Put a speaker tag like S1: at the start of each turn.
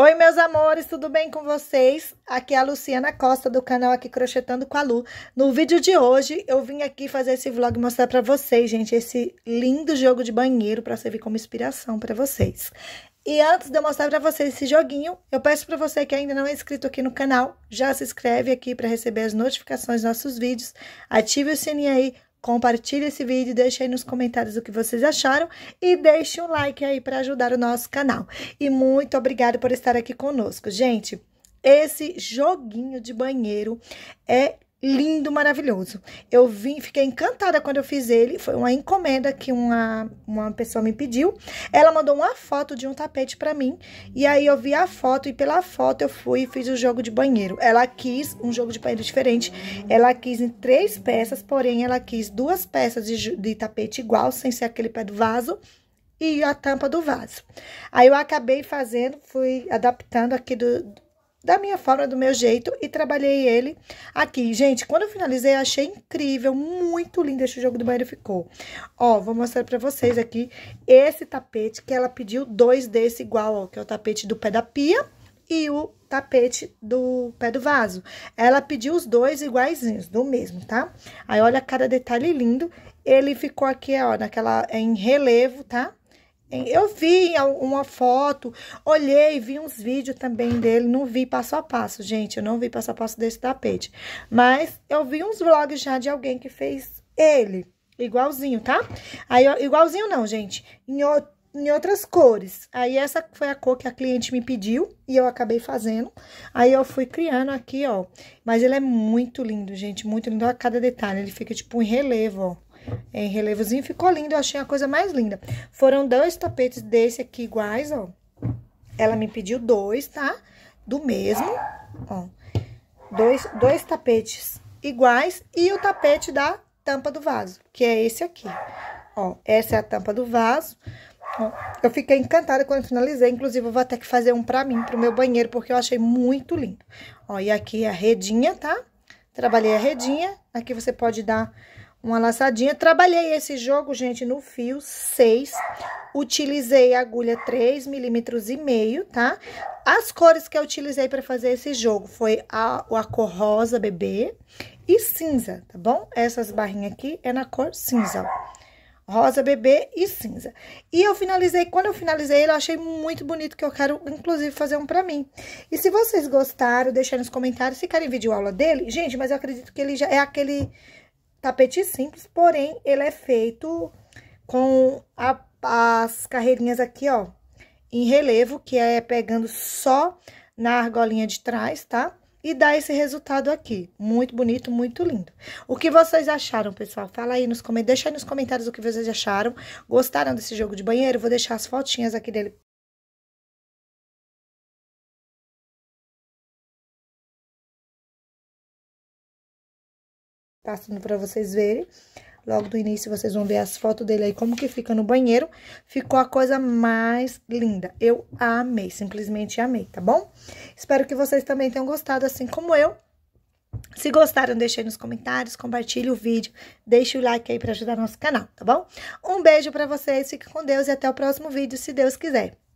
S1: Oi, meus amores, tudo bem com vocês? Aqui é a Luciana Costa do canal Aqui Crochetando com a Lu. No vídeo de hoje, eu vim aqui fazer esse vlog mostrar pra vocês, gente, esse lindo jogo de banheiro pra servir como inspiração pra vocês. E antes de eu mostrar pra vocês esse joguinho, eu peço pra você que ainda não é inscrito aqui no canal, já se inscreve aqui pra receber as notificações dos nossos vídeos, ative o sininho aí Compartilhe esse vídeo, deixe aí nos comentários o que vocês acharam e deixe um like aí para ajudar o nosso canal. E muito obrigada por estar aqui conosco. Gente, esse joguinho de banheiro é lindo, maravilhoso. Eu vim, fiquei encantada quando eu fiz ele. Foi uma encomenda que uma, uma pessoa me pediu. Ela mandou uma foto de um tapete para mim. E aí eu vi a foto e pela foto eu fui e fiz o jogo de banheiro. Ela quis um jogo de banheiro diferente. Ela quis em três peças, porém ela quis duas peças de, de tapete igual, sem ser aquele pé do vaso e a tampa do vaso. Aí eu acabei fazendo, fui adaptando aqui do, da minha forma, do meu jeito e trabalhei ele aqui. Gente, quando eu finalizei, eu achei incrível, muito lindo esse jogo do banheiro ficou. Ó, vou mostrar pra vocês aqui esse tapete que ela pediu dois desse igual, ó, que é o tapete do pé da pia e o tapete do pé do vaso. Ela pediu os dois iguaizinhos, do mesmo, tá? Aí, olha cada detalhe lindo. Ele ficou aqui, ó, naquela, em relevo, tá? Eu vi uma foto, olhei, vi uns vídeos também dele, não vi passo a passo, gente, eu não vi passo a passo desse tapete. Mas eu vi uns vlogs já de alguém que fez ele, igualzinho, tá? Aí, igualzinho não, gente, em, o, em outras cores. Aí essa foi a cor que a cliente me pediu e eu acabei fazendo. Aí eu fui criando aqui, ó, mas ele é muito lindo, gente, muito lindo, olha cada detalhe, ele fica tipo em relevo, ó em relevozinho. Ficou lindo, eu achei a coisa mais linda. Foram dois tapetes desse aqui iguais, ó. Ela me pediu dois, tá? Do mesmo, ó. Dois, dois tapetes iguais e o tapete da tampa do vaso, que é esse aqui. Ó, essa é a tampa do vaso. eu fiquei encantada quando finalizei, inclusive eu vou até que fazer um pra mim, pro meu banheiro, porque eu achei muito lindo. Ó, e aqui é a redinha, tá? Trabalhei a redinha, aqui você pode dar uma laçadinha. Trabalhei esse jogo, gente, no fio 6. Utilizei agulha 3 milímetros e meio, tá? As cores que eu utilizei para fazer esse jogo foi a, a cor rosa bebê e cinza, tá bom? Essas barrinhas aqui é na cor cinza, ó. Rosa, bebê e cinza. E eu finalizei, quando eu finalizei ele, eu achei muito bonito, que eu quero, inclusive, fazer um pra mim. E se vocês gostaram, deixem nos comentários, se querem vídeo aula dele. Gente, mas eu acredito que ele já é aquele tapete simples, porém, ele é feito com a, as carreirinhas aqui, ó, em relevo, que é pegando só na argolinha de trás, tá? E dá esse resultado aqui. Muito bonito, muito lindo. O que vocês acharam, pessoal? Fala aí nos comentários, deixa aí nos comentários o que vocês acharam. Gostaram desse jogo de banheiro? Vou deixar as fotinhas aqui dele passando para vocês verem. Logo do início, vocês vão ver as fotos dele aí, como que fica no banheiro. Ficou a coisa mais linda. Eu amei, simplesmente amei, tá bom? Espero que vocês também tenham gostado, assim como eu. Se gostaram, deixe aí nos comentários, compartilhe o vídeo, deixe o like aí para ajudar nosso canal, tá bom? Um beijo para vocês, fique com Deus e até o próximo vídeo, se Deus quiser.